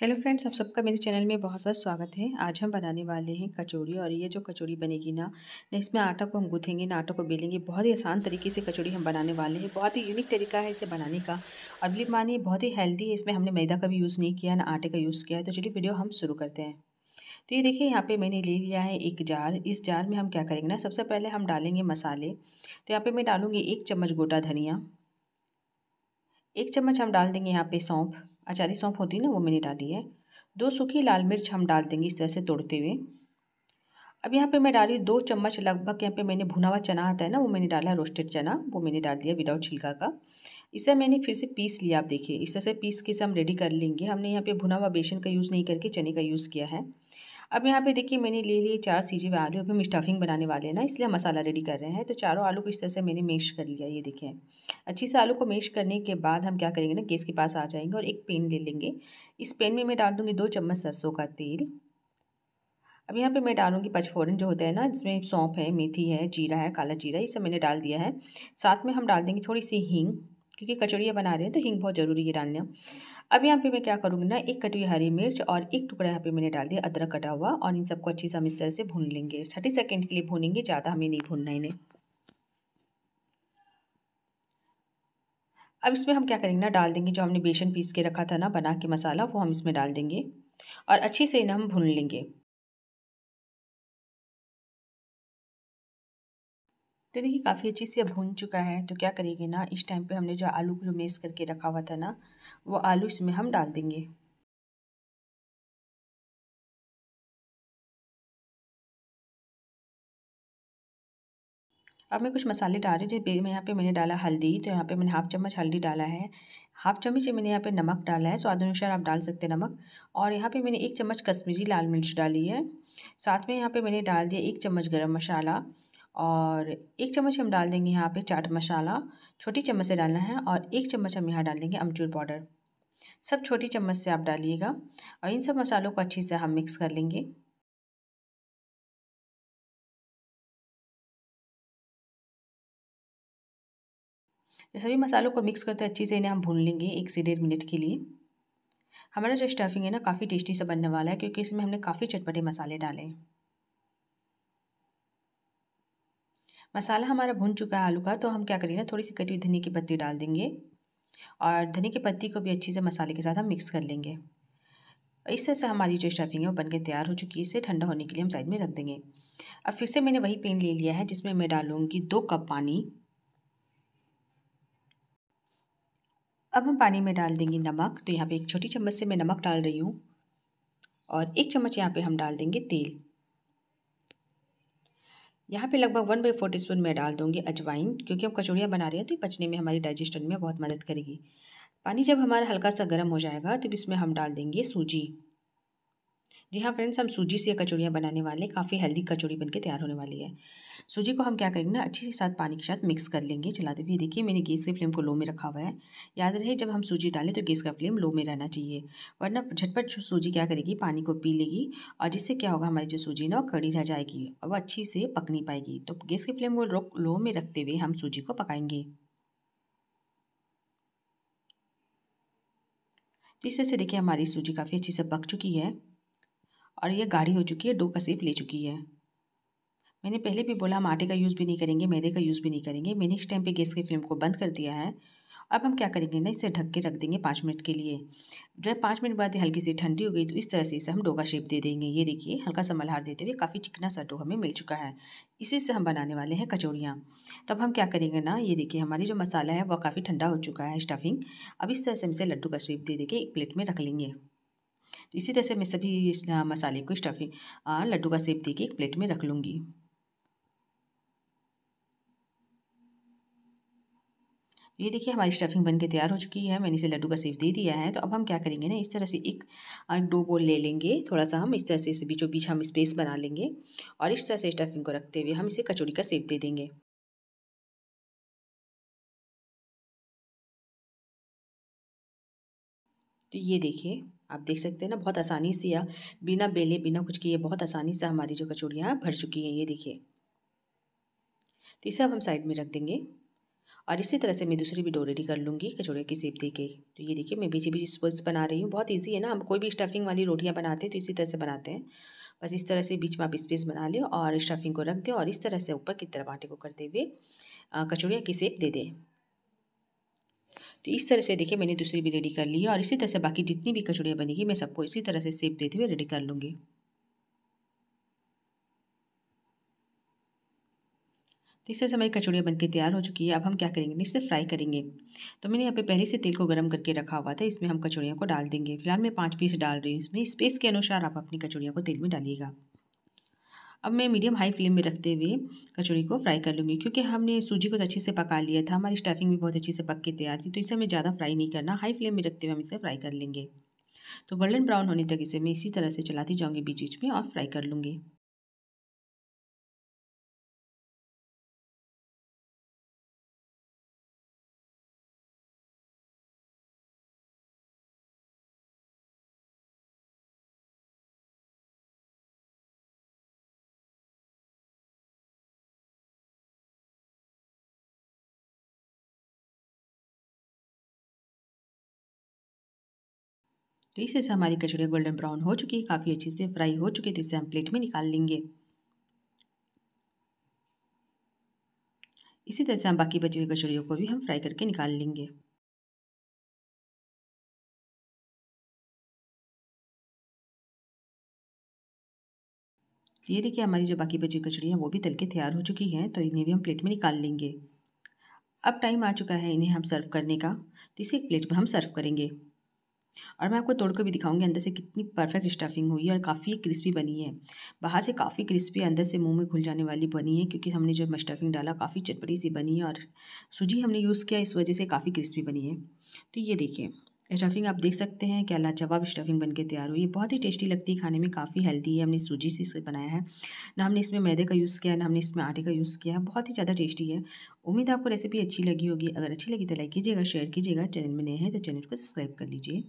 hello friends आप सबका मेरे चैनल में बहुत बहुत स्वागत है आज हम बनाने वाले हैं कचौड़ी और ये जो कचौड़ी बनेगी ना ना इसमें आटा को हम गूँथेंगे ना आटा को बेलेंगे बहुत ही आसान तरीके से कचौड़ी हम बनाने वाले हैं बहुत ही यूनिक तरीका है इसे बनाने का और बिलीव मानिए बहुत ही हेल्दी है इसमें हमने मैदा का भी यूज़ नहीं किया ना आटे का यूज़ किया है तो चलिए वीडियो हम शुरू करते हैं तो ये देखिए यहाँ पे मैंने ले लिया है एक जार इस जार में हम क्या करेंगे ना सबसे पहले हम डालेंगे मसाले तो यहाँ पे मैं डालूँगी एक चम्मच गोटा धनिया एक चम्मच हम डाल देंगे यहाँ पे सौंफ अचारी सौंप होती है ना वो मैंने डाली है दो सूखी लाल मिर्च हम डाल देंगे इस तरह से तोड़ते हुए अब यहाँ पे मैं डाली हूँ दो चम्मच लगभग यहाँ पे मैंने भुना हुआ चना आता है ना वो मैंने डाला है रोस्टेड चना वो मैंने डाल दिया विदाउट छिलका का इसे मैंने फिर से पीस लिया आप देखिए इस तरह से पीस के से हम रेडी कर लेंगे हमने यहाँ पे भुना हुआ बेसन का यूज़ नहीं करके चने का यूज़ किया है अब यहाँ पे देखिए मैंने ले लिए चार सीजे हुए आलू अभी हम स्टफिंग बनाने वाले हैं ना इसलिए हम मसाला रेडी कर रहे हैं तो चारों आलू को इस तरह से मैंने मेश कर लिया ये देखें अच्छे से आलू को मेश करने के बाद हम क्या करेंगे ना गैस के पास आ जाएंगे और एक पेन ले लेंगे इस पेन में मैं डाल दूँगी दो चम्मच सरसों का तेल अब यहाँ पे मैं डालूंगी पचफोरन जो होता है ना जिसमें सौंफ है मेथी है जीरा है काला जीरा ये सब मैंने डाल दिया है साथ में हम डाल देंगे थोड़ी सी हींग क्योंकि कचौड़ियाँ बना रहे हैं तो हिंग बहुत ज़रूरी है डालना अब यहाँ पे मैं क्या करूँगी ना एक कटोरी हरी मिर्च और एक टुकड़ा यहाँ पे मैंने डाल दिया अदरक कटा हुआ और इन सबको अच्छी से हम इस तरह से भून लेंगे थर्टी सेकेंड के लिए भूनेंगे ज़्यादा हमें नहीं भूनना इन्हें अब इसमें हम क्या करेंगे ना डाल देंगे जो हमने बेसन पीस के रखा था ना बना के मसाला वो हम इसमें डाल देंगे और अच्छे से इन्हें हम भून लेंगे तो देखिए काफ़ी अच्छे से अब भून चुका है तो क्या करेंगे ना इस टाइम पे हमने जो आलू जो मेस करके रखा हुआ था ना वो आलू इसमें हम डाल देंगे अब मैं कुछ मसाले डाल रही हूँ जैसे मैं यहाँ पे मैंने डाला हल्दी तो यहाँ पे मैंने हाफ चम्मच हल्दी डाला है हाफ चम्मच मैंने यहाँ पे नमक डाला है स्वाद अनुसार आप डाल सकते हैं नमक और यहाँ पे मैंने एक चम्मच कश्मीरी लाल मिर्च डाली है साथ में यहाँ पे मैंने डाल दिया एक चम्मच गरम मसाला और एक चम्मच हम डाल देंगे यहाँ पे चाट मसाला छोटी चम्मच से डालना है और एक चम्मच हम यहाँ डाल देंगे अमचूर पाउडर सब छोटी चम्मच से आप डालिएगा और इन सब मसालों को अच्छे से हम मिक्स कर लेंगे सभी मसालों को मिक्स करते अच्छे से इन्हें हम भून लेंगे एक से डेढ़ मिनट के लिए हमारा जो स्टफिंग है ना काफ़ी टेस्टी सा बनने वाला है क्योंकि इसमें हमने काफ़ी चटपटे मसाले डाले हैं मसाला हमारा भुन चुका है आलू का तो हम क्या करेंगे थोड़ी सी कटी हुई धनी की पत्ती डाल देंगे और धनी की पत्ती को भी अच्छे से मसाले के साथ हम मिक्स कर लेंगे इस तरह से हमारी जो स्टफिंग है वो बनकर तैयार हो चुकी है इसे ठंडा होने के लिए हम साइड में रख देंगे अब फिर से मैंने वही पेन ले लिया है जिसमें मैं डालूँगी दो कप पानी अब हम पानी में डाल देंगे नमक तो यहाँ पे एक छोटी चम्मच से मैं नमक डाल रही हूँ और एक चम्मच यहाँ पे हम डाल देंगे तेल यहाँ पे लगभग one by four teaspoon मैं डाल दूँगी अजवाइन क्योंकि हम कचौड़ियाँ बना रहे हैं तो ये पचने में हमारी डाइजेशन में बहुत मदद करेगी पानी जब हमारा हल्का सा गर्म हो जाएगा तब इसमें हम डाल देंगे सूजी जी हाँ फ्रेंड्स हम सूजी से कचौड़ियाँ बनाने वाले हैं काफ़ी हेल्दी कचौड़ी बनके तैयार होने वाली है सूजी को हम क्या करेंगे ना अच्छे साथ पानी के साथ मिक्स कर लेंगे चलाते हुए देखिए मैंने गैस के फ्लेम को लो में रखा हुआ है याद रहे जब हम सूजी डालें तो गैस का फ्लेम लो में रहना चाहिए वरना झटपट सूजी क्या करेगी पानी को पी लेगी और जिससे क्या होगा हमारी जो सूजी ना वो कड़ी रह जाएगी और वह अच्छी से पक नहीं पाएगी तो गैस के फ्लेम को लो में रखते हुए हम सूजी को पकाएंगे इस तरह से देखिए हमारी सूजी काफ़ी अच्छी से पक चुकी है और ये गाढ़ी हो चुकी है डो का सेप ले चुकी है मैंने पहले भी बोला हम आटे का यूज़ भी नहीं करेंगे मैदे का यूज़ भी नहीं करेंगे मैंने इस टाइम पे गैस की फ्लेम को बंद कर दिया है अब हम क्या करेंगे ना इसे ढक के रख देंगे पाँच मिनट के लिए जब पाँच मिनट बाद हल्की सी ठंडी हो गई तो इस तरह से इसे हम डो का शेप दे देंगे ये देखिए हल्का सा मल्हार देते हुए काफ़ी चिकना सा डो हमें मिल चुका है इसी से हम बनाने वाले हैं कचौड़ियाँ तब हम क्या करेंगे ना ये देखिए हमारी जो मसाला है वह काफ़ी ठंडा हो चुका है स्टफिंग अब इस तरह से हम इसे लड्डू का शेप दे दे के एक प्लेट में रख लेंगे तो इसी तरह से मैं सभी मसाले को स्टफिंग लड्डू का सेप दे के एक प्लेट में रख लूँगी ये देखिए हमारी स्टफिंग बन के तैयार हो चुकी है मैंने इसे लड्डू का सेव दे दिया है तो अब हम क्या करेंगे ना इस तरह से एक डो बोल ले लेंगे थोड़ा सा हम इस तरह से इसे बीचों बीच हम स्पेस बना लेंगे और इस तरह से स्टफिंग को रखते हुए हम इसे कचौड़ी का सेव दे देंगे तो ये देखिए आप देख सकते हैं ना बहुत आसानी से या बिना बेले बिना कुछ किए बहुत आसानी से हमारी जो कचौड़ियाँ भर चुकी हैं ये देखिए तो इसे अब हम साइड में रख देंगे और इसी तरह से मैं दूसरी भी डो रेडी कर लूँगी कचौड़े की सेप दे के तो ये देखिए मैं बीचे बीच स्पर्स बना रही हूँ बहुत ईजी है ना हम कोई भी स्टफिंग वाली रोटियाँ बनाते हैं तो इसी तरह से बनाते हैं बस इस तरह से बीच में आप स्पेस बना लें और स्टफिंग को रख दें और इस तरह से ऊपर की तरफ आटे को करते हुए कचौड़ियाँ की सेप दे दें तो इस तरह से देखिए मैंने दूसरी भी रेडी कर ली है और इसी तरह से बाकी जितनी भी कचौड़ियाँ बनेगी मैं सबको इसी तरह से सेप देते हुए रेडी कर लूँगी तो इस तरह से हमारी कचौड़ियाँ बनके तैयार हो चुकी है अब हम क्या करेंगे इसे फ्राई करेंगे तो मैंने यहाँ पे पहले से तेल को गर्म करके रखा हुआ था इसमें हम कचौड़ियों को डाल देंगे फिलहाल मैं पाँच पीस डाल रही हूँ इसमें स्पेस के अनुसार आप अपनी कचौड़ियों को तेल में डालिएगा अब मैं मीडियम हाई फ्लेम में रखते हुए कचौड़ी को फ्राई कर लूँगी क्योंकि हमने सूजी को तो अच्छे से पका लिया था हमारी स्टफिंग भी बहुत अच्छी से पक के तैयार थी तो इसे हमें ज़्यादा फ्राई नहीं करना हाई फ्लेम में रखते हुए हम इसे फ्राई कर लेंगे तो गोल्डन ब्राउन होने तक इसे मैं इसी तरह से चलाती जाऊँगी बीच बीच में और फ्राई कर लूँगी तो इस से हमारी कचड़ियाँ गोल्डन ब्राउन हो चुकी है काफ़ी अच्छे से फ्राई हो चुकी है तो इसे हम प्लेट में निकाल लेंगे इसी तरह से हम बाकी बची हुई कचौड़ियों को भी हम फ्राई करके निकाल लेंगे ये देखिए हमारी जो बाकी बची कचड़ी हैं वो भी तल के तैयार हो चुकी हैं तो इन्हें भी हम प्लेट में निकाल लेंगे अब टाइम आ चुका है इन्हें हम सर्व करने का तो इसे एक प्लेट में हम सर्व करेंगे और मैं आपको तोड़कर भी दिखाऊंगी अंदर से कितनी परफेक्ट स्टफिंग हुई है और काफ़ी क्रिस्पी बनी है बाहर से काफ़ी क्रिस्पी अंदर से मुंह में घुल जाने वाली बनी है क्योंकि हमने जब स्टफिंग डाला काफ़ी चटपटी सी बनी है और सूजी हमने यूज़ किया इस वजह से काफ़ी क्रिस्पी बनी है तो ये देखिए स्टफिंग आप देख सकते हैं क्या लाजवाब स्टफिंग बनके तैयार हुई है बहुत ही टेस्टी लगती है खाने में काफ़ी हेल्दी है हमने सूजी से इसे बनाया है ना हमने इसमें मैदे का यूज़ किया ना हमने इसमें आटे का यूज़ किया बहुत ही ज़्यादा टेस्टी है उम्मीद है आपको रेसिपी अच्छी लगी होगी अगर अच्छी लगी तो लाइक कीजिएगा शेयर कीजिएगा चैनल में नए हैं तो चैनल को सब्सक्राइब कर लीजिए